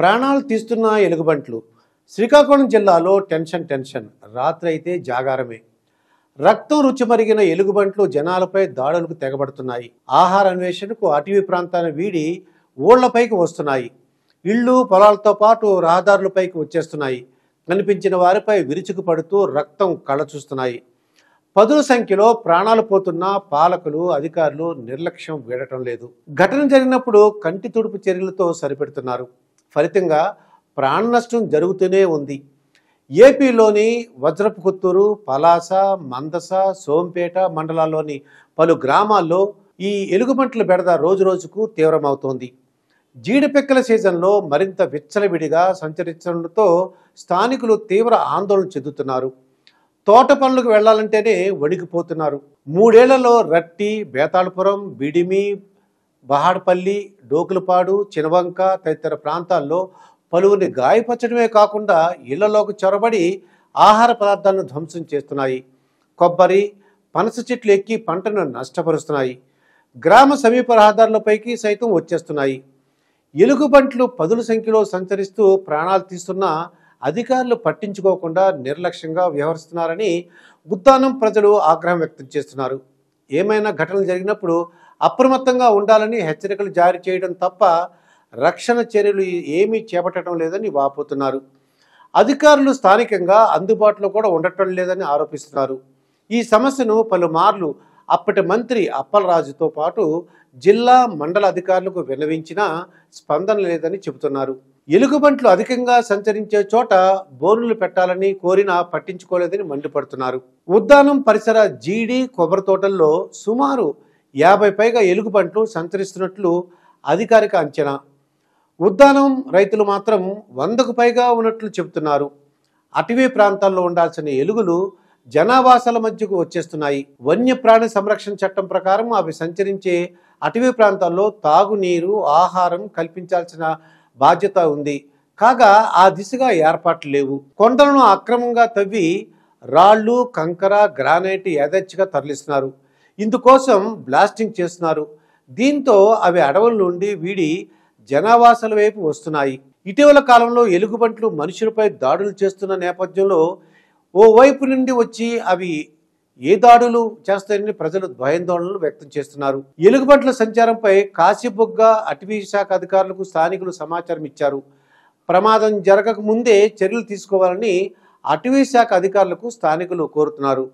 ప్రాణాలు తీస్తున్న ఎలుగుబంట్లు శ్రీకాకుళం జిల్లాలో టెన్షన్ టెన్షన్ రాత్రైతే జాగారమే రక్తం రుచిమరిగిన ఎలుగుబంట్లు జనాలపై దాడులకు తెగబడుతున్నాయి ఆహార అన్వేషణకు అటవీ ప్రాంతాన్ని వీడి ఊళ్లపైకి వస్తున్నాయి ఇళ్ళు పొలాలతో పాటు రహదారులపైకి వచ్చేస్తున్నాయి కనిపించిన వారిపై విరుచుకు పడుతూ రక్తం కళ్ళ చూస్తున్నాయి పదుల సంఖ్యలో ప్రాణాలు పోతున్న పాలకులు అధికారులు నిర్లక్ష్యం వీడటం లేదు ఘటన జరిగినప్పుడు కంటి తుడుపు చర్యలతో సరిపెడుతున్నారు ఫలితంగా ప్రాణ నష్టం జరుగుతూనే ఉంది ఏపీలోని వజ్రపు కొత్తూరు పలాస మందస సోంపేట మండలాల్లోని పలు గ్రామాల్లో ఈ ఎలుగుబంట్ల బెడద రోజు రోజుకు తీవ్రమవుతోంది జీడిపెక్కల సీజన్లో మరింత విచ్చలవిడిగా సంచరించడంతో స్థానికులు తీవ్ర ఆందోళన చెందుతున్నారు తోట పనులకు వెళ్లాలంటేనే వణికిపోతున్నారు మూడేళ్లలో రట్టి బేతాళపురం బిడిమి బహాడ్పల్లి డోకులపాడు చినవంక తదితర ప్రాంతాల్లో పలువురిని గాయపరచడమే కాకుండా ఇళ్లలోకి చొరబడి ఆహార పదార్థాలను ధ్వంసం చేస్తున్నాయి కొబ్బరి పనస చెట్లు ఎక్కి పంటను నష్టపరుస్తున్నాయి గ్రామ సమీప రహదారులపైకి సైతం వచ్చేస్తున్నాయి ఎలుగుబంట్లు పదుల సంఖ్యలో సంచరిస్తూ ప్రాణాలు తీస్తున్న అధికారులు పట్టించుకోకుండా నిర్లక్ష్యంగా వ్యవహరిస్తున్నారని గుత్తానం ప్రజలు ఆగ్రహం వ్యక్తం చేస్తున్నారు ఏమైనా ఘటనలు జరిగినప్పుడు అప్రమత్తంగా ఉండాలని హెచ్చరికలు జారీ చేయడం తప్ప రక్షణ చర్యలు ఏమీ చేపట్టడం లేదని వాపోతున్నారు అధికారులు స్థానికంగా అందుబాటులో కూడా ఉండటం లేదని ఆరోపిస్తున్నారు ఈ సమస్యను పలుమార్లు అప్పటి మంత్రి అప్పలరాజుతో పాటు జిల్లా మండల అధికారులకు విన్నవించినా స్పందన లేదని చెబుతున్నారు ఎలుగుబంట్లు అధికంగా సంచరించే చోట బోనులు పెట్టాలని కోరినా పట్టించుకోలేదని మండిపడుతున్నారు ఉద్దానం పరిసర జీడి కొబ్బరి తోటల్లో సుమారు యాభై పైగా ఎలుగు పంటలు సంతరిస్తున్నట్లు అధికారిక అంచనా ఉద్దానం రైతులు మాత్రం వందకు పైగా ఉన్నట్లు చెబుతున్నారు అటవీ ప్రాంతాల్లో ఉండాల్సిన ఎలుగులు జనావాసాల మధ్యకు వచ్చేస్తున్నాయి వన్యప్రాణి సంరక్షణ చట్టం ప్రకారం అవి సంచరించే అటవీ ప్రాంతాల్లో తాగునీరు ఆహారం కల్పించాల్సిన బాధ్యత ఉంది కాగా ఆ దిశగా ఏర్పాట్లు లేవు కొండలను అక్రమంగా తవ్వి రాళ్ళు కంకర గ్రానైట్ యథేచ్ఛగా తరలిస్తున్నారు ఇందుకోసం బ్లాస్టింగ్ చేస్తున్నారు దీంతో అవి అడవుల నుండి వీడి జనావాసాల వైపు వస్తున్నాయి ఇటీవల కాలంలో ఎలుగుబంట్లు మనుషులపై దాడులు చేస్తున్న నేపథ్యంలో ఓ వైపు నుండి వచ్చి అవి ఏ దాడులు చేస్తాయని ప్రజలు భయాందోళనలు వ్యక్తం చేస్తున్నారు ఎలుగుబంట్ల సంచారంపై కాశీబొగ్గ అటవీ శాఖ అధికారులకు స్థానికులు సమాచారం ఇచ్చారు ప్రమాదం జరగక ముందే చర్యలు తీసుకోవాలని అటవీ శాఖ అధికారులకు స్థానికులు కోరుతున్నారు